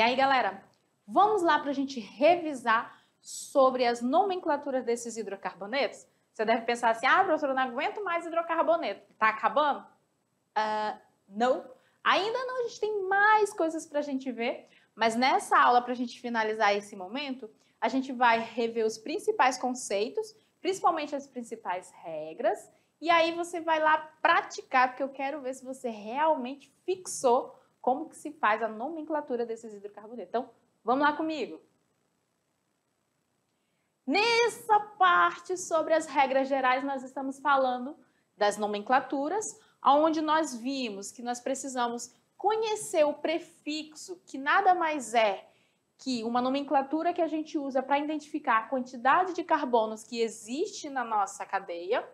E aí, galera, vamos lá para a gente revisar sobre as nomenclaturas desses hidrocarbonetos? Você deve pensar assim, ah, professor, eu não aguento mais hidrocarboneto, tá acabando? Uh, não, ainda não, a gente tem mais coisas para a gente ver, mas nessa aula, para a gente finalizar esse momento, a gente vai rever os principais conceitos, principalmente as principais regras, e aí você vai lá praticar, porque eu quero ver se você realmente fixou como que se faz a nomenclatura desses hidrocarbonetos. Então, vamos lá comigo. Nessa parte sobre as regras gerais, nós estamos falando das nomenclaturas, onde nós vimos que nós precisamos conhecer o prefixo, que nada mais é que uma nomenclatura que a gente usa para identificar a quantidade de carbonos que existe na nossa cadeia.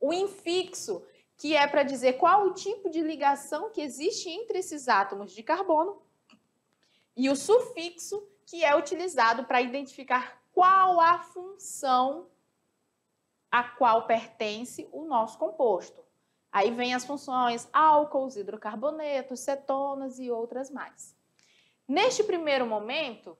O infixo que é para dizer qual o tipo de ligação que existe entre esses átomos de carbono, e o sufixo, que é utilizado para identificar qual a função a qual pertence o nosso composto. Aí vem as funções álcools, hidrocarbonetos, cetonas e outras mais. Neste primeiro momento,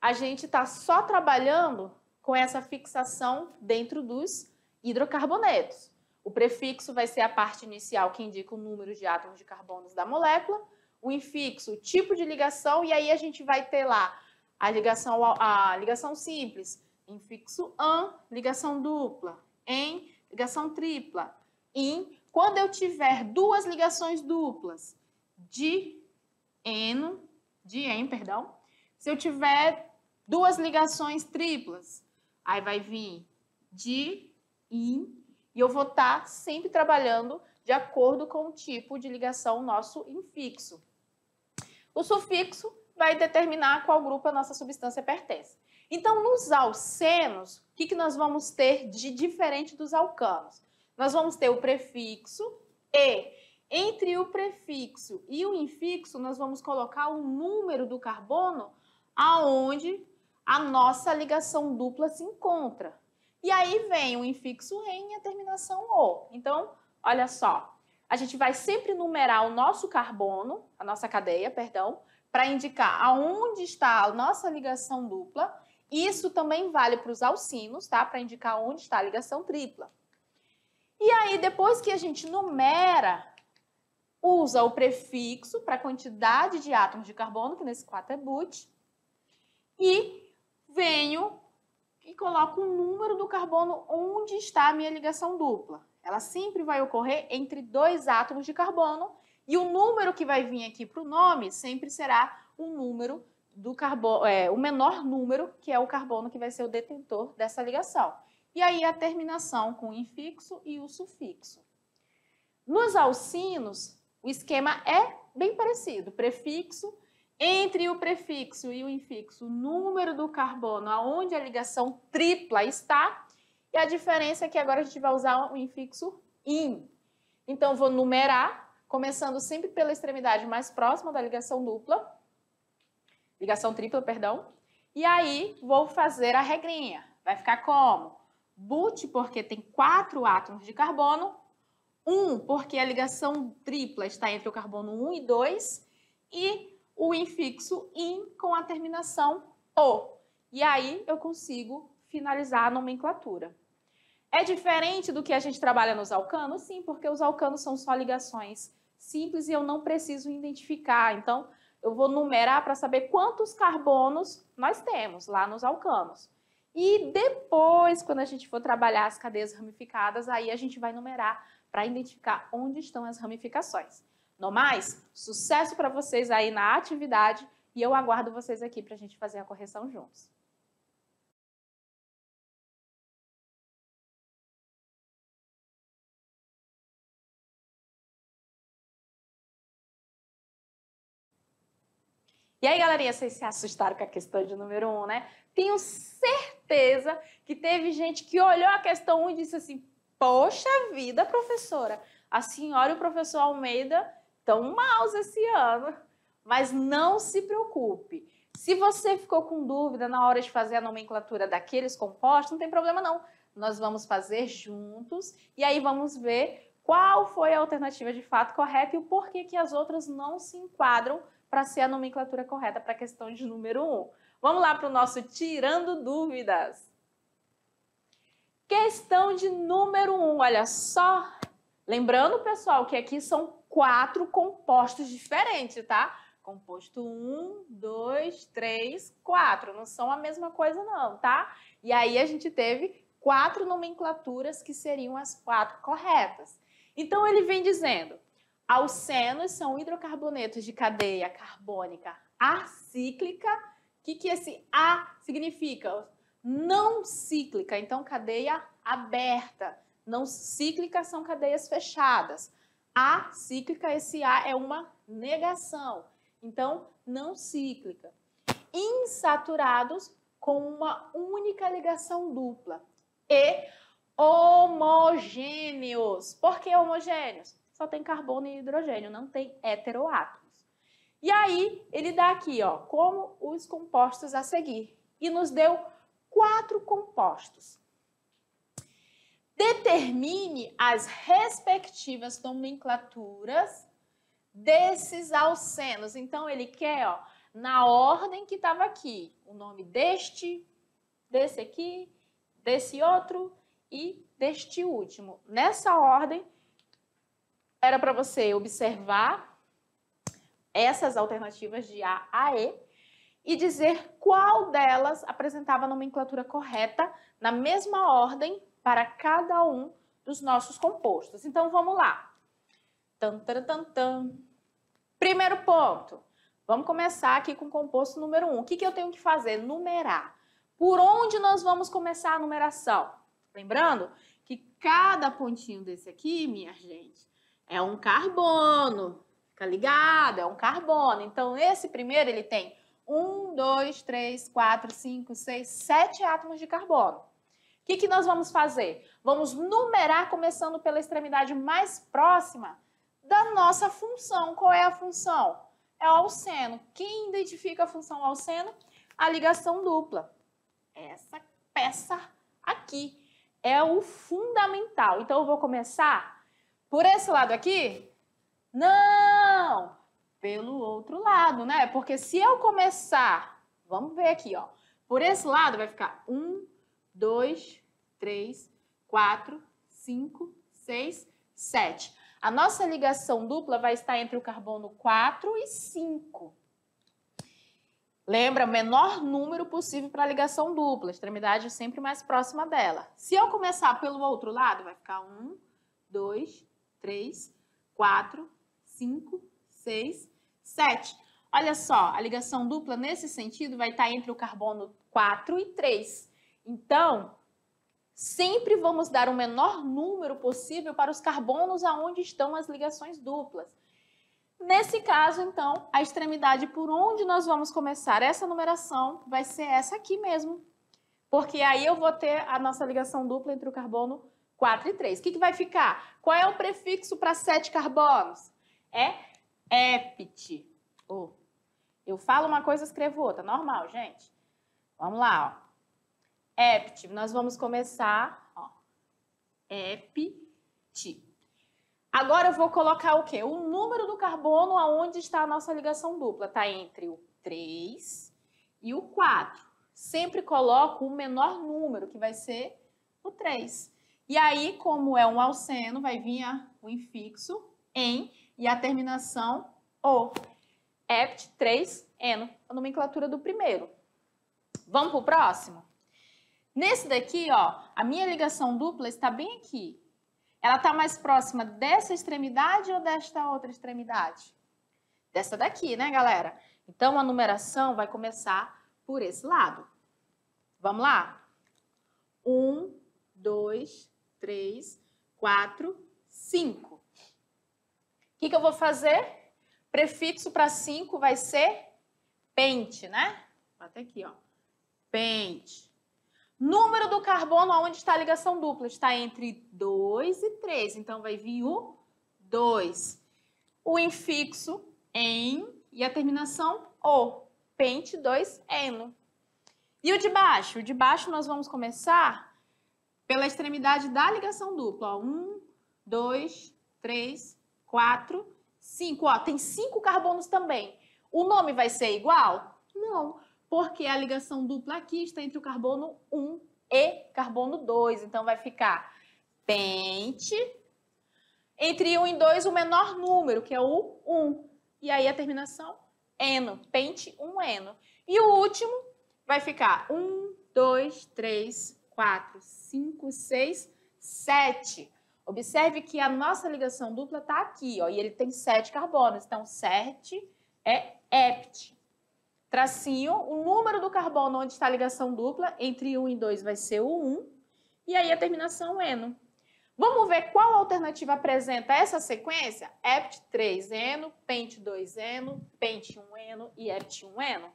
a gente está só trabalhando com essa fixação dentro dos hidrocarbonetos. O prefixo vai ser a parte inicial que indica o número de átomos de carbonos da molécula, o infixo, o tipo de ligação, e aí a gente vai ter lá a ligação, a ligação simples, infixo an, ligação dupla, em, ligação tripla, in. Quando eu tiver duas ligações duplas de eno, de perdão, se eu tiver duas ligações triplas, aí vai vir de, in, e eu vou estar tá sempre trabalhando de acordo com o tipo de ligação nosso infixo. O sufixo vai determinar a qual grupo a nossa substância pertence. Então, nos alcenos, o que, que nós vamos ter de diferente dos alcanos? Nós vamos ter o prefixo e. Entre o prefixo e o infixo, nós vamos colocar o número do carbono aonde a nossa ligação dupla se encontra. E aí vem o infixo em e a terminação O. Então, olha só, a gente vai sempre numerar o nosso carbono, a nossa cadeia, perdão, para indicar aonde está a nossa ligação dupla. Isso também vale para os alcinos, tá? Para indicar onde está a ligação tripla. E aí, depois que a gente numera, usa o prefixo para a quantidade de átomos de carbono, que nesse 4 é but, e venho e coloco o número do carbono onde está a minha ligação dupla. Ela sempre vai ocorrer entre dois átomos de carbono e o número que vai vir aqui para o nome sempre será o número do carbono, é, o menor número, que é o carbono que vai ser o detentor dessa ligação. E aí a terminação com o infixo e o sufixo. Nos alcinos, o esquema é bem parecido, prefixo, entre o prefixo e o infixo, o número do carbono, aonde a ligação tripla está, e a diferença é que agora a gente vai usar o infixo in. Então, vou numerar, começando sempre pela extremidade mais próxima da ligação dupla, ligação tripla, perdão, e aí vou fazer a regrinha. Vai ficar como? But, porque tem quatro átomos de carbono, um, porque a ligação tripla está entre o carbono 1 e 2, e o infixo in com a terminação o. E aí eu consigo finalizar a nomenclatura. É diferente do que a gente trabalha nos alcanos? Sim, porque os alcanos são só ligações simples e eu não preciso identificar. Então, eu vou numerar para saber quantos carbonos nós temos lá nos alcanos. E depois, quando a gente for trabalhar as cadeias ramificadas, aí a gente vai numerar para identificar onde estão as ramificações. No mais, sucesso para vocês aí na atividade e eu aguardo vocês aqui para a gente fazer a correção juntos. E aí, galerinha, vocês se assustaram com a questão de número 1, um, né? Tenho certeza que teve gente que olhou a questão 1 um e disse assim: Poxa vida, professora, a senhora e o professor Almeida tão maus esse ano. Mas não se preocupe. Se você ficou com dúvida na hora de fazer a nomenclatura daqueles compostos, não tem problema não. Nós vamos fazer juntos e aí vamos ver qual foi a alternativa de fato correta e o porquê que as outras não se enquadram para ser a nomenclatura correta para a questão de número 1. Um. Vamos lá para o nosso Tirando Dúvidas. Questão de número 1, um, olha só. Lembrando, pessoal, que aqui são quatro compostos diferentes, tá? Composto 1, 2, 3, 4. Não são a mesma coisa, não, tá? E aí a gente teve quatro nomenclaturas que seriam as quatro corretas. Então ele vem dizendo: alcenos são hidrocarbonetos de cadeia carbônica acíclica. O que, que esse A significa? Não cíclica, então cadeia aberta. Não cíclica são cadeias fechadas. A cíclica, esse A é uma negação. Então, não cíclica. Insaturados com uma única ligação dupla. E homogêneos. Por que homogêneos? Só tem carbono e hidrogênio, não tem heteroátomos. E aí, ele dá aqui, ó, como os compostos a seguir. E nos deu quatro compostos determine as respectivas nomenclaturas desses alcenos. Então, ele quer, ó, na ordem que estava aqui, o nome deste, desse aqui, desse outro e deste último. Nessa ordem, era para você observar essas alternativas de A a E e dizer qual delas apresentava a nomenclatura correta na mesma ordem para cada um dos nossos compostos. Então vamos lá. Tan, tan, tan, tan. Primeiro ponto. Vamos começar aqui com o composto número 1. Um. O que, que eu tenho que fazer? Numerar. Por onde nós vamos começar a numeração? Lembrando que cada pontinho desse aqui, minha gente, é um carbono. Fica ligado? É um carbono. Então, esse primeiro ele tem um dois três quatro cinco seis sete átomos de carbono. O que, que nós vamos fazer? Vamos numerar começando pela extremidade mais próxima da nossa função. Qual é a função? É o alceno. Quem identifica a função alceno? A ligação dupla. Essa peça aqui é o fundamental. Então, eu vou começar por esse lado aqui? Não! pelo outro lado, né? Porque se eu começar, vamos ver aqui, ó. Por esse lado vai ficar 1, 2, 3, 4, 5, 6, 7. A nossa ligação dupla vai estar entre o carbono 4 e 5. Lembra, menor número possível para a ligação dupla, a extremidade sempre mais próxima dela. Se eu começar pelo outro lado, vai ficar 1, 2, 3, 4, 5, 6, 7. 7. Olha só, a ligação dupla nesse sentido vai estar tá entre o carbono 4 e 3. Então, sempre vamos dar o menor número possível para os carbonos aonde estão as ligações duplas. Nesse caso, então, a extremidade por onde nós vamos começar essa numeração vai ser essa aqui mesmo. Porque aí eu vou ter a nossa ligação dupla entre o carbono 4 e 3. O que, que vai ficar? Qual é o prefixo para 7 carbonos? É apt. Oh. Eu falo uma coisa, escrevo outra. Normal, gente. Vamos lá, ó. Apt. Nós vamos começar, ó. Apt. Agora eu vou colocar o quê? O número do carbono aonde está a nossa ligação dupla. Está entre o 3 e o 4. Sempre coloco o menor número, que vai ser o 3. E aí, como é um alceno, vai vir o infixo em e a terminação O. EPT 3 eno, a nomenclatura do primeiro. Vamos para o próximo? Nesse daqui, ó, a minha ligação dupla está bem aqui. Ela está mais próxima dessa extremidade ou desta outra extremidade? Dessa daqui, né, galera? Então, a numeração vai começar por esse lado. Vamos lá? 1, 2, 3, 4, 5. O que, que eu vou fazer? Prefixo para 5 vai ser pente, né? Até aqui, ó. Pente. Número do carbono, onde está a ligação dupla? Está entre 2 e 3, então vai vir o 2. O infixo em e a terminação o. Pente 2 eno. E o de baixo? O de baixo nós vamos começar pela extremidade da ligação dupla. 1, 2, 3, quatro, cinco. Ó, tem cinco carbonos também. O nome vai ser igual? Não, porque é a ligação dupla aqui está entre o carbono 1 e carbono 2. Então, vai ficar pente. Entre 1 e 2, o menor número, que é o 1. E aí, a terminação, eno. Pente, 1, eno. E o último vai ficar 1, 2, 3, 4, 5, 6, 7. Observe que a nossa ligação dupla está aqui, ó, e ele tem sete carbonos. Então, 7 é hept. Tracinho, o número do carbono onde está a ligação dupla, entre 1 e 2 vai ser o 1, e aí a terminação eno. É Vamos ver qual alternativa apresenta essa sequência? Hept 3-eno, pente 2-eno, pente 1-eno e hept 1-eno.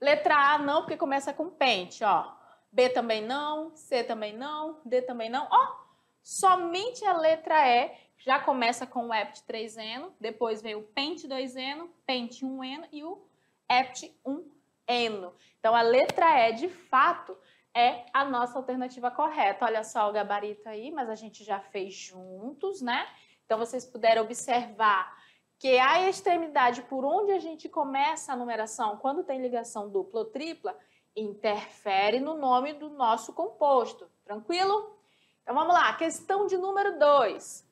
Letra A não, porque começa com pente, ó. B também não, C também não, D também não. Ó, somente a letra E já começa com o hept 3-eno, depois vem o pente 2-eno, pente 1-eno e o hept 1-eno. Então, a letra E, de fato, é a nossa alternativa correta. Olha só o gabarito aí, mas a gente já fez juntos, né? Então, vocês puderam observar que a extremidade por onde a gente começa a numeração, quando tem ligação dupla ou tripla, interfere no nome do nosso composto. Tranquilo? Então vamos lá, questão de número 2.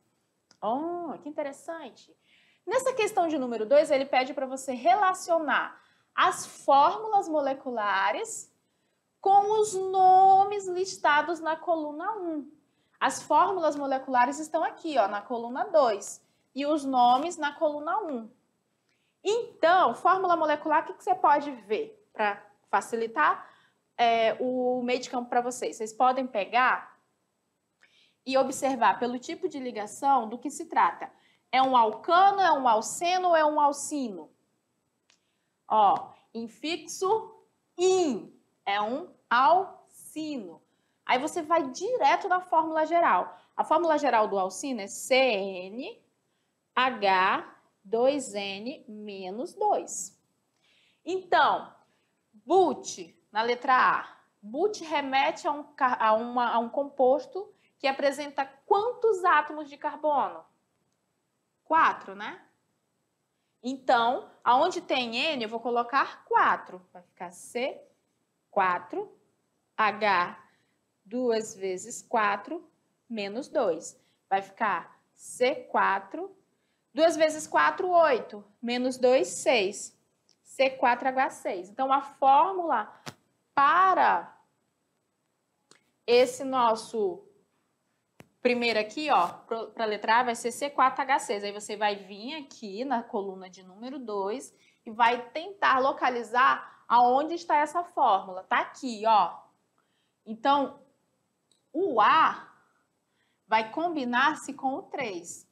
Oh, que interessante. Nessa questão de número 2, ele pede para você relacionar as fórmulas moleculares com os nomes listados na coluna 1. Um. As fórmulas moleculares estão aqui, ó, na coluna 2, e os nomes na coluna 1. Um. Então, fórmula molecular, o que, que você pode ver para facilitar é, o meio de campo para vocês. Vocês podem pegar e observar pelo tipo de ligação do que se trata. É um alcano, é um alceno ou é um alcino? Ó, infixo in é um alcino. Aí você vai direto na fórmula geral. A fórmula geral do alcino é CNH2N menos 2. Então, But, na letra A. But remete a um, a, uma, a um composto que apresenta quantos átomos de carbono? Quatro, né? Então, aonde tem N, eu vou colocar 4. Vai ficar C4, H duas vezes 4, menos 2. Vai ficar C4, duas vezes 4, 8, menos 2, 6. C4H6. Então, a fórmula para esse nosso primeiro aqui, ó, para a letra A vai ser C4H6. Aí você vai vir aqui na coluna de número 2 e vai tentar localizar aonde está essa fórmula. Está aqui, ó. Então, o A vai combinar-se com o 3.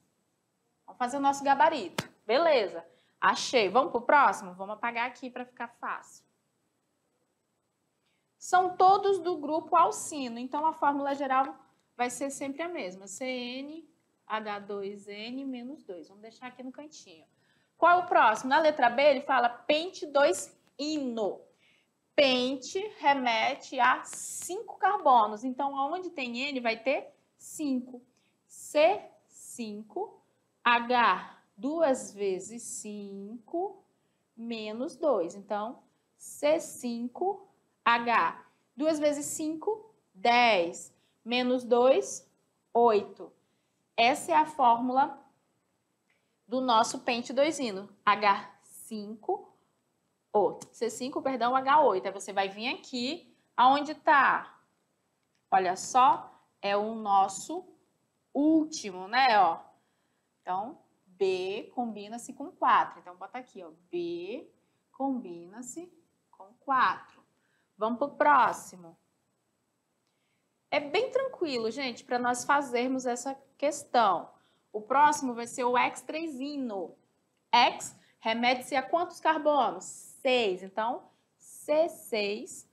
Vamos fazer o nosso gabarito. Beleza. Achei. Vamos para o próximo? Vamos apagar aqui para ficar fácil. São todos do grupo alcino, então a fórmula geral vai ser sempre a mesma. CnH2n menos 2. Vamos deixar aqui no cantinho. Qual é o próximo? Na letra B ele fala pente 2-ino. Pente remete a 5 carbonos, então onde tem N vai ter 5. C5, H 2 vezes 5 menos 2. Então, C5H. 2 vezes 5, 10. Menos 2, 8. Essa é a fórmula do nosso pente doisino. H5, ou C5, perdão, H8. Aí você vai vir aqui, aonde está? Olha só, é o nosso último, né, ó. Então, B combina-se com 4. Então, bota aqui, ó, B combina-se com 4. Vamos para o próximo. É bem tranquilo, gente, para nós fazermos essa questão. O próximo vai ser o X3ino. X remete-se a quantos carbonos? 6. Então, C6H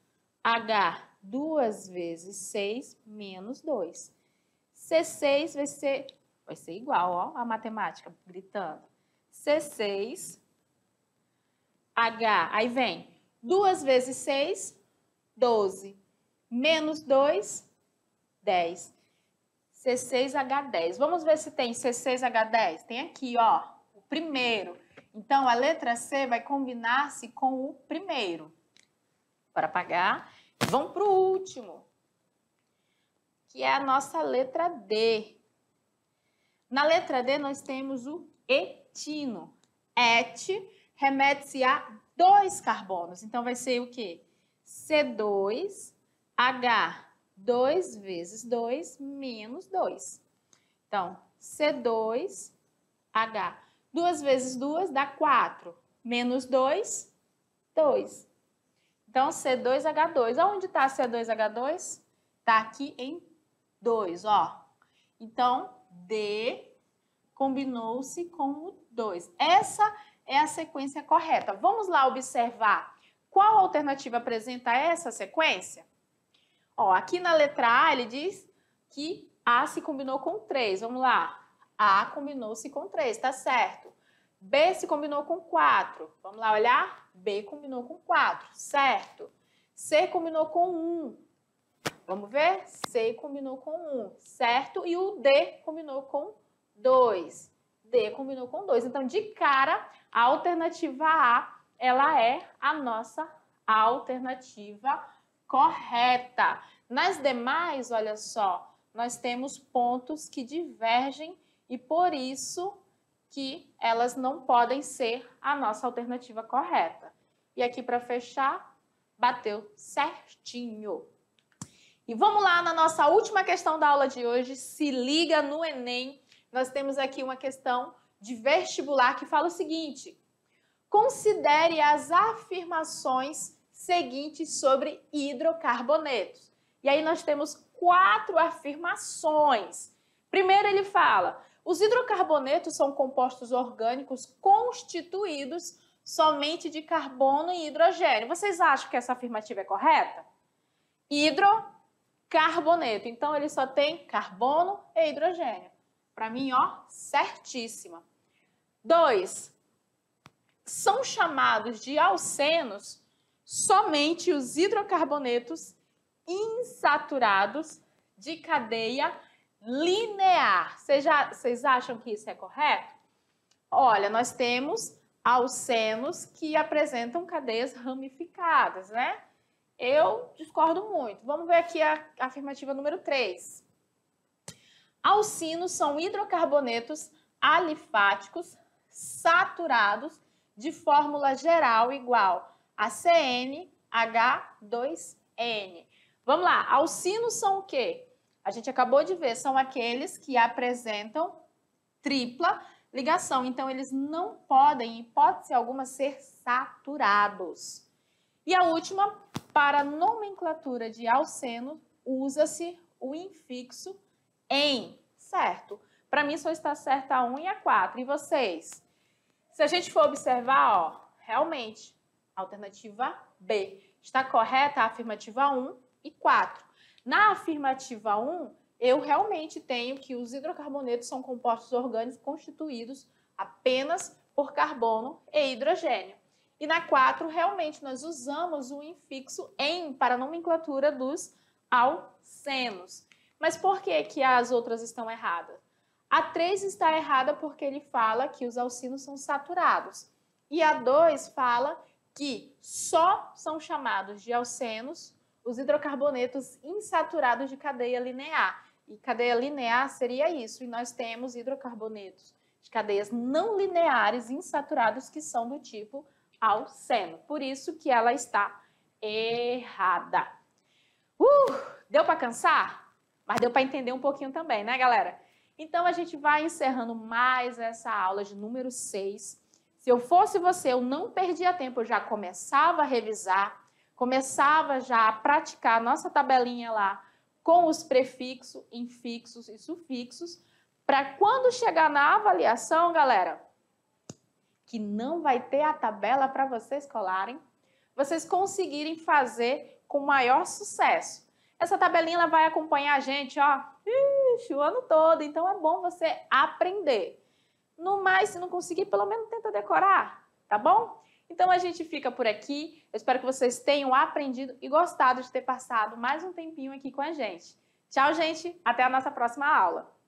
duas vezes 6 menos 2. C6 vai ser Vai ser igual, ó, a matemática gritando. C6, H, aí vem 2 vezes 6, 12. Menos 2, 10. C6H10. Vamos ver se tem C6H10. Tem aqui, ó, o primeiro. Então, a letra C vai combinar-se com o primeiro. Para apagar. Vamos para o último, que é a nossa letra D. Na letra D, nós temos o etino. Et remete-se a dois carbonos. Então, vai ser o quê? C2H 2 vezes 2 menos 2. Então, C2H. 2 vezes 2 dá 4. Menos 2, 2. Então, C2H2. Onde está C2H2? Está aqui em 2, ó. Então, D combinou-se com o 2. Essa é a sequência correta. Vamos lá observar qual alternativa apresenta essa sequência? Ó, aqui na letra A ele diz que A se combinou com 3. Vamos lá. A combinou-se com 3, tá certo. B se combinou com 4. Vamos lá olhar? B combinou com 4, certo. C combinou com 1. Vamos ver? C combinou com 1, certo? E o D combinou com 2. D combinou com 2. Então, de cara, a alternativa A, ela é a nossa alternativa correta. Nas demais, olha só, nós temos pontos que divergem e por isso que elas não podem ser a nossa alternativa correta. E aqui para fechar, bateu certinho. E vamos lá na nossa última questão da aula de hoje. Se liga no Enem. Nós temos aqui uma questão de vestibular que fala o seguinte: considere as afirmações seguintes sobre hidrocarbonetos. E aí nós temos quatro afirmações. Primeiro ele fala: os hidrocarbonetos são compostos orgânicos constituídos somente de carbono e hidrogênio. Vocês acham que essa afirmativa é correta? Hidro carboneto. Então, ele só tem carbono e hidrogênio. Para mim, ó, certíssima. Dois, são chamados de alcenos somente os hidrocarbonetos insaturados de cadeia linear. Vocês, vocês acham que isso é correto? Olha, nós temos alcenos que apresentam cadeias ramificadas, né? Eu discordo muito. Vamos ver aqui a afirmativa número 3. Alcinos são hidrocarbonetos alifáticos saturados de fórmula geral igual a CnH2n. Vamos lá, alcinos são o quê? A gente acabou de ver, são aqueles que apresentam tripla ligação. Então, eles não podem, em hipótese alguma, ser saturados. E a última para a nomenclatura de alceno, usa-se o infixo em, certo? Para mim só está certa a 1 e a 4. E vocês? Se a gente for observar, ó, realmente, alternativa B. Está correta a afirmativa 1 e 4. Na afirmativa 1, eu realmente tenho que os hidrocarbonetos são compostos orgânicos constituídos apenas por carbono e hidrogênio. E na 4, realmente, nós usamos o infixo em para a nomenclatura dos alcenos. Mas por que, que as outras estão erradas? A 3 está errada porque ele fala que os alcinos são saturados. E a 2 fala que só são chamados de alcenos os hidrocarbonetos insaturados de cadeia linear. E cadeia linear seria isso. E nós temos hidrocarbonetos de cadeias não lineares insaturados que são do tipo ao seno. Por isso que ela está errada. Uh, deu para cansar? Mas deu para entender um pouquinho também, né, galera? Então a gente vai encerrando mais essa aula de número 6. Se eu fosse você, eu não perdia tempo, eu já começava a revisar, começava já a praticar a nossa tabelinha lá com os prefixos, infixos e sufixos, para quando chegar na avaliação, galera, que não vai ter a tabela para vocês colarem, vocês conseguirem fazer com maior sucesso. Essa tabelinha ela vai acompanhar a gente, ó, ixi, o ano todo, então é bom você aprender. No mais, se não conseguir, pelo menos tenta decorar, tá bom? Então a gente fica por aqui. Eu espero que vocês tenham aprendido e gostado de ter passado mais um tempinho aqui com a gente. Tchau, gente. Até a nossa próxima aula.